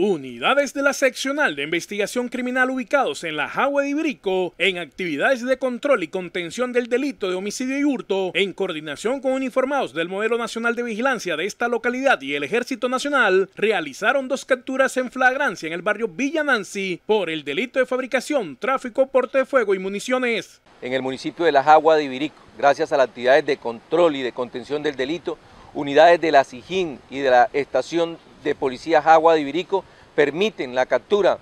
Unidades de la seccional de investigación criminal ubicados en la Jagua de Ibirico en actividades de control y contención del delito de homicidio y hurto en coordinación con uniformados del Modelo Nacional de Vigilancia de esta localidad y el Ejército Nacional realizaron dos capturas en flagrancia en el barrio Villa Nancy por el delito de fabricación, tráfico, porte de fuego y municiones. En el municipio de la Jagua de Ibirico, gracias a las actividades de control y de contención del delito unidades de la Sijín y de la Estación de Policía Agua de Ibirico permiten la captura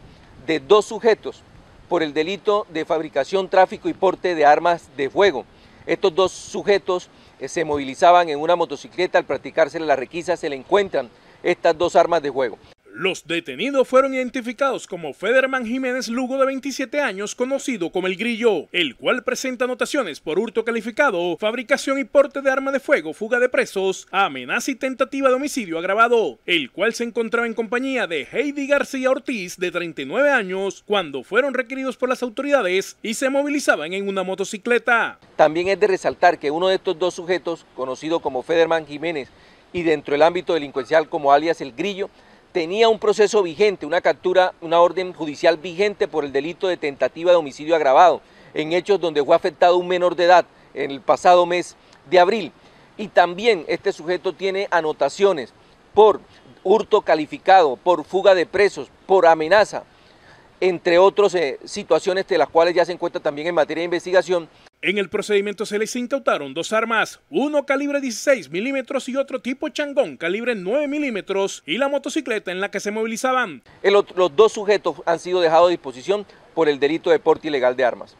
de dos sujetos por el delito de fabricación, tráfico y porte de armas de fuego. Estos dos sujetos eh, se movilizaban en una motocicleta, al practicarse la requisa se le encuentran estas dos armas de fuego. Los detenidos fueron identificados como Federman Jiménez Lugo de 27 años, conocido como El Grillo, el cual presenta anotaciones por hurto calificado, fabricación y porte de arma de fuego, fuga de presos, amenaza y tentativa de homicidio agravado, el cual se encontraba en compañía de Heidi García Ortiz de 39 años cuando fueron requeridos por las autoridades y se movilizaban en una motocicleta. También es de resaltar que uno de estos dos sujetos, conocido como Federman Jiménez y dentro del ámbito delincuencial como alias El Grillo, tenía un proceso vigente, una captura, una orden judicial vigente por el delito de tentativa de homicidio agravado, en hechos donde fue afectado un menor de edad en el pasado mes de abril. Y también este sujeto tiene anotaciones por hurto calificado, por fuga de presos, por amenaza, entre otras eh, situaciones de las cuales ya se encuentra también en materia de investigación en el procedimiento se les incautaron dos armas, uno calibre 16 milímetros y otro tipo changón calibre 9 milímetros y la motocicleta en la que se movilizaban. los dos sujetos han sido dejados a disposición por el delito de porte ilegal de armas.